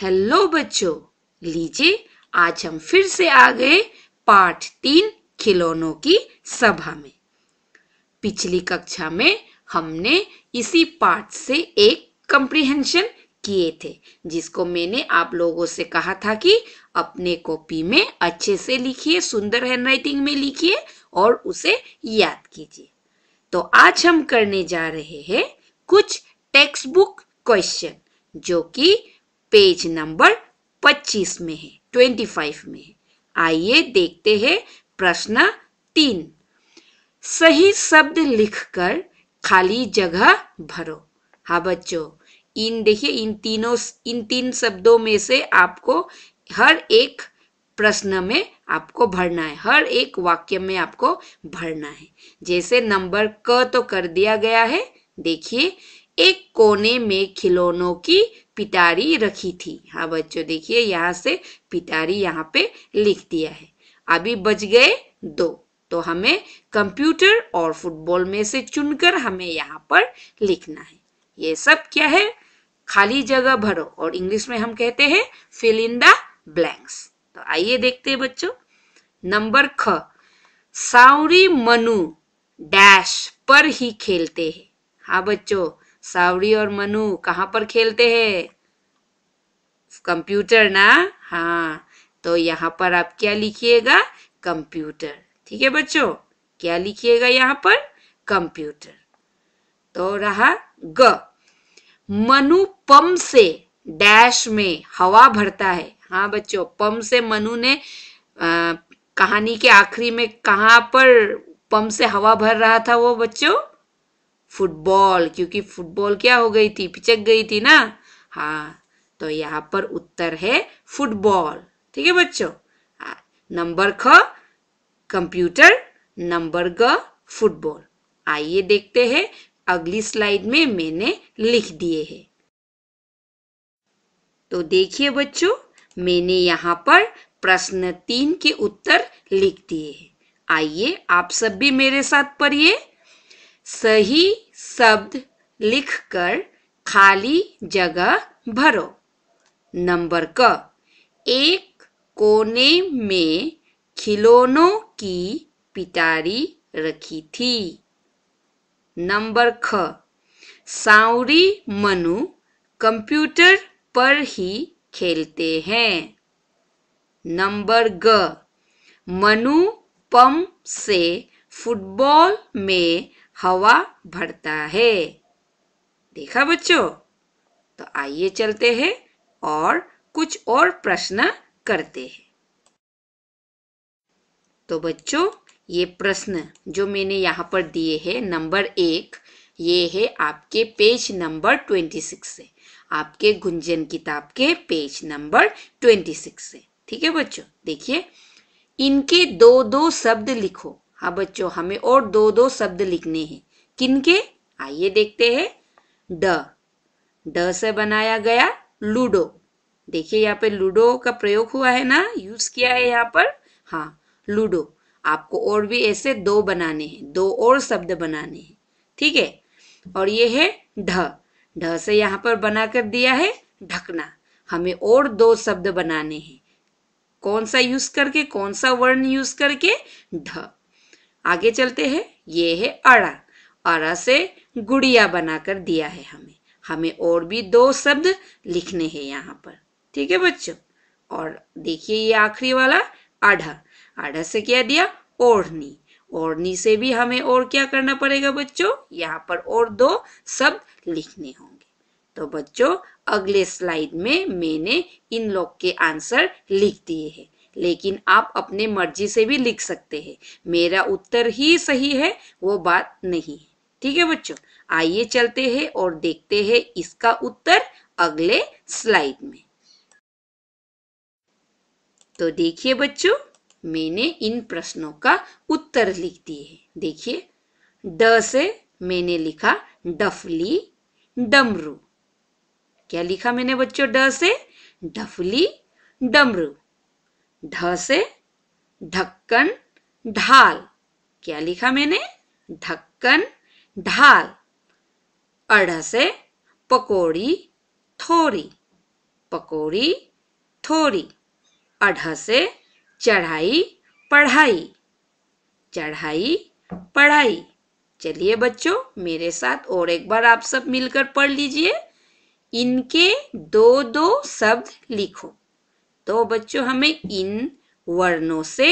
hello बच्चों लीजिए आज हम फिर से आ गए पाठ तीन खिलौनों की सभा में पिछली कक्षा में हमने इसी पाठ से एक कंप्रिहेंशन किए थे जिसको मैंने आप लोगों से कहा था कि अपने कॉपी में अच्छे से लिखिए सुंदर हैंडराइटिंग में लिखिए और उसे याद कीजिए तो आज हम करने जा रहे हैं कुछ टेक्स्ट बुक क्वेश्चन जो कि पेज नंबर 25 में है 25 में है आइए देखते हैं प्रश्न तीन सही शब्द लिखकर खाली जगह भरो हा बच्चों इन देखिए इन तीनों इन तीन शब्दों में से आपको हर एक प्रश्न में आपको भरना है हर एक वाक्य में आपको भरना है जैसे नंबर क तो कर दिया गया है देखिए एक कोने में खिलौनों की पिटारी रखी थी हाँ बच्चों देखिए यहाँ से पिटारी यहाँ पे लिख दिया है अभी बच गए दो तो हमें कंप्यूटर और फुटबॉल में से चुनकर हमें यहाँ पर लिखना है ये सब क्या है खाली जगह भरो और इंग्लिश में हम कहते हैं फिल इन द ब्लैंक्स तो आइए देखते हैं बच्चों नंबर ख साउरी मनु डैश पर ही खेलते हैं हाँ बच्चों सावरी और मनु कहाँ पर खेलते हैं कंप्यूटर ना हाँ तो यहाँ पर आप क्या लिखिएगा कंप्यूटर ठीक है बच्चों क्या लिखिएगा यहाँ पर कंप्यूटर तो रहा ग मनु पंप से डैश में हवा भरता है हाँ बच्चों पंप से मनु ने आ, कहानी के आखिरी में कहाँ पर पंप से हवा भर रहा था वो बच्चों फुटबॉल क्योंकि फुटबॉल क्या हो गई थी पिचक गई थी ना हाँ तो यहाँ पर उत्तर है फुटबॉल ठीक है बच्चों नंबर ख कंप्यूटर नंबर ग फुटबॉल आइए देखते हैं अगली स्लाइड में मैंने लिख दिए हैं तो देखिए बच्चों मैंने यहाँ पर प्रश्न तीन के उत्तर लिख दिए हैं आइए आप सब भी मेरे साथ पढ़िए सही शब्द लिखकर खाली जगह भरो नंबर क एक कोने में खिलौनों की पिटारी रखी थी नंबर ख सावरी मनु कंप्यूटर पर ही खेलते हैं नंबर ग मनु पंप से फुटबॉल में हवा भरता है देखा बच्चों तो आइए चलते हैं और कुछ और प्रश्न करते हैं तो बच्चों ये प्रश्न जो मैंने यहाँ पर दिए हैं नंबर एक ये है आपके पेज नंबर ट्वेंटी सिक्स से आपके गुंजन किताब के पेज नंबर ट्वेंटी सिक्स से ठीक है बच्चों देखिए इनके दो दो शब्द लिखो हाँ बच्चों हमें और दो दो शब्द लिखने हैं किनके आइए देखते हैं ड ड से बनाया गया लूडो देखिए यहाँ पे लूडो का प्रयोग हुआ है ना यूज किया है यहाँ पर हाँ लूडो आपको और भी ऐसे दो बनाने हैं दो और शब्द बनाने हैं ठीक है और ये है ढ ढ से यहाँ पर बना कर दिया है ढकना हमें और दो शब्द बनाने हैं कौन सा यूज करके कौन सा वर्ण यूज करके ढ आगे चलते हैं ये है अड़ा अड़ा से गुड़िया बनाकर दिया है हमें हमें और भी दो शब्द लिखने हैं यहाँ पर ठीक है बच्चों और देखिए ये आखिरी वाला आढ़ा आढ़ा से क्या दिया ओढ़नी ओढ़नी से भी हमें और क्या करना पड़ेगा बच्चों यहाँ पर और दो शब्द लिखने होंगे तो बच्चों अगले स्लाइड में मैंने इन लोग के आंसर लिख दिए हैं लेकिन आप अपने मर्जी से भी लिख सकते हैं मेरा उत्तर ही सही है वो बात नहीं है ठीक है बच्चों आइए चलते हैं और देखते हैं इसका उत्तर अगले स्लाइड में तो देखिए बच्चों मैंने इन प्रश्नों का उत्तर लिख दिए है देखिए ड से मैंने लिखा डफली डमरू क्या लिखा मैंने बच्चों ड से डफली डमरू ढ से ढक्कन ढाल क्या लिखा मैंने ढक्कन ढाल अढ़ से पकोड़ी थोड़ी पकोड़ी थोड़ी अढ़ से चढ़ाई पढ़ाई चढ़ाई पढ़ाई चलिए बच्चों मेरे साथ और एक बार आप सब मिलकर पढ़ लीजिए इनके दो दो शब्द लिखो तो बच्चों हमें इन वर्णों से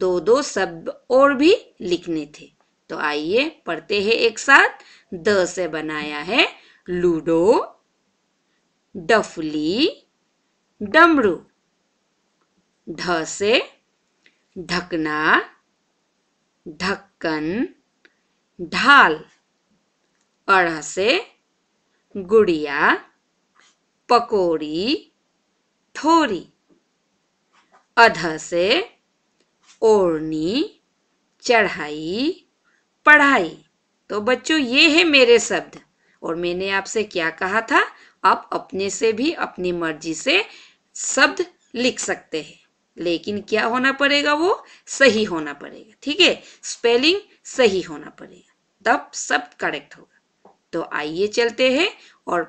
दो दो शब्द और भी लिखने थे तो आइए पढ़ते हैं एक साथ द से बनाया है लूडो डफली डमरू ढ से ढकना ढक्कन ढाल अढ़ से गुड़िया पकोड़ी ठोरी अध से ओढ़नी चढ़ाई पढ़ाई तो बच्चों ये है मेरे शब्द और मैंने आपसे क्या कहा था आप अपने से भी अपनी मर्जी से शब्द लिख सकते हैं लेकिन क्या होना पड़ेगा वो सही होना पड़ेगा ठीक है स्पेलिंग सही होना पड़ेगा तब सब करेक्ट होगा तो आइए चलते हैं और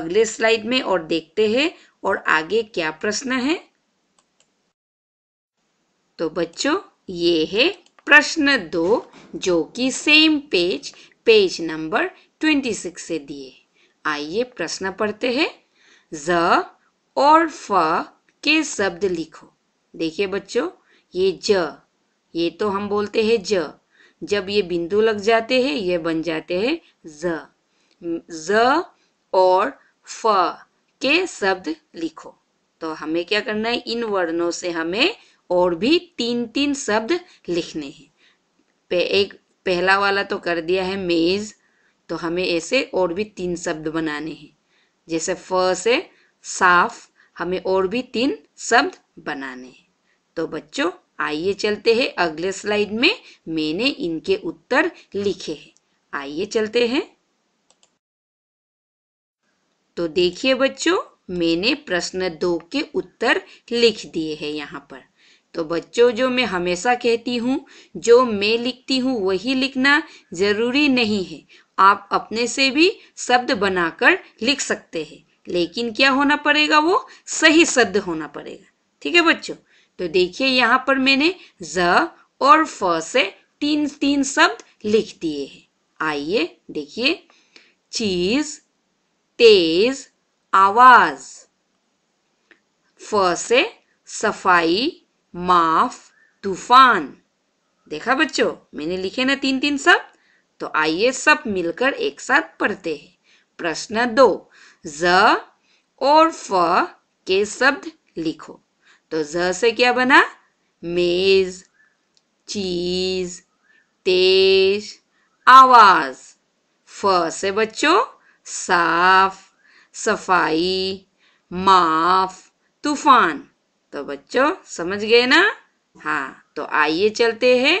अगले स्लाइड में और देखते हैं और आगे क्या प्रश्न है तो बच्चों ये है प्रश्न दो जो कि same page page number twenty six से दिए आइए प्रश्न पढ़ते हैं ज और फ के शब्द लिखो देखिए बच्चों ये ज ये तो हम बोलते हैं ज जब ये बिंदु लग जाते हैं ये बन जाते हैं ज ज और फ के शब्द लिखो तो हमें क्या करना है इन वर्णों से हमें और भी तीन तीन शब्द लिखने हैं पे एक पहला वाला तो कर दिया है मेज तो हमें ऐसे और भी तीन शब्द बनाने हैं जैसे फ से साफ हमें और भी तीन शब्द बनाने हैं तो बच्चों आइए चलते हैं अगले स्लाइड में मैंने इनके उत्तर लिखे हैं आइए चलते हैं तो देखिए बच्चों मैंने प्रश्न दो के उत्तर लिख दिए हैं यहाँ पर तो बच्चों जो मैं हमेशा कहती हूँ जो मैं लिखती हूँ वही लिखना जरूरी नहीं है आप अपने से भी शब्द बनाकर लिख सकते हैं लेकिन क्या होना पड़ेगा वो सही शब्द होना पड़ेगा ठीक है बच्चों तो देखिए यहाँ पर मैंने ज और फ से तीन तीन शब्द लिख दिए हैं आइए देखिए चीज तेज आवाज फ से सफाई माफ तूफान देखा बच्चों मैंने लिखे ना तीन तीन शब्द तो आइए सब मिलकर एक साथ पढ़ते हैं प्रश्न दो ज और फ के शब्द लिखो तो ज से क्या बना मेज चीज तेज आवाज फ से बच्चों साफ सफाई माफ तूफान तो बच्चों समझ गए ना हाँ तो आइए चलते हैं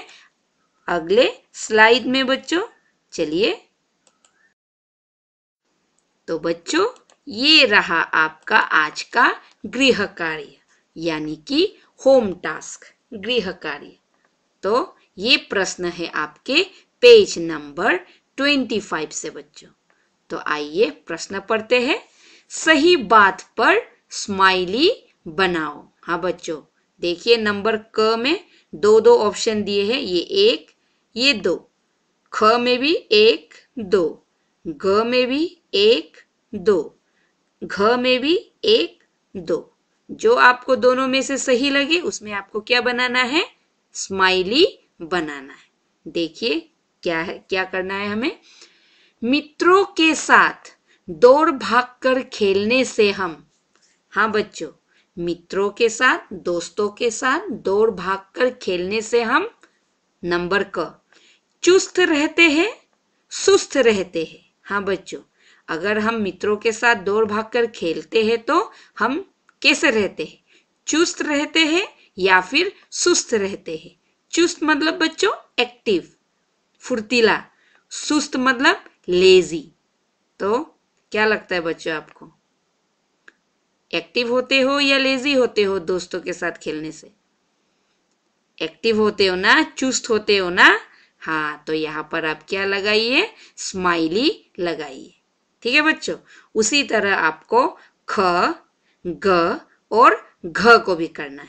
अगले स्लाइड में बच्चों चलिए तो बच्चों ये रहा आपका आज का गृह कार्य यानी कि होम टास्क गृह कार्य तो ये प्रश्न है आपके पेज नंबर ट्वेंटी फाइव से बच्चों तो आइए प्रश्न पढ़ते हैं सही बात पर स्माइली बनाओ हाँ बच्चों देखिए नंबर क में दो दो ऑप्शन दिए हैं ये एक ये दो ख में भी एक दो ग में भी एक दो घ में भी एक दो जो आपको दोनों में से सही लगे उसमें आपको क्या बनाना है स्माइली बनाना है देखिए क्या है क्या करना है हमें मित्रों के साथ दौड़ भाग कर खेलने से हम हाँ बच्चों मित्रों के साथ दोस्तों के साथ दौड़ भाग कर खेलने से हम नंबर क चुस्त रहते हैं सुस्त रहते हैं हाँ बच्चों अगर हम मित्रों के साथ दौड़ भाग कर खेलते हैं तो हम कैसे रहते हैं चुस्त रहते हैं या फिर सुस्त रहते हैं चुस्त मतलब बच्चों एक्टिव फुर्तीला सुस्त मतलब लेजी तो क्या लगता है बच्चों आपको एक्टिव होते हो या लेजी होते हो दोस्तों के साथ खेलने से एक्टिव होते हो ना चुस्त होते हो ना हाँ तो यहाँ पर आप क्या लगाइए स्माइली लगाइए ठीक है बच्चों उसी तरह आपको ख ग और घ को भी करना है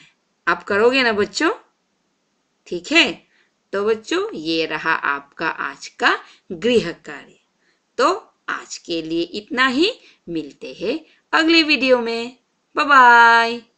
आप करोगे ना बच्चों ठीक है तो बच्चों ये रहा आपका आज का गृह कार्य तो आज के लिए इतना ही मिलते हैं अगली वीडियो में बाय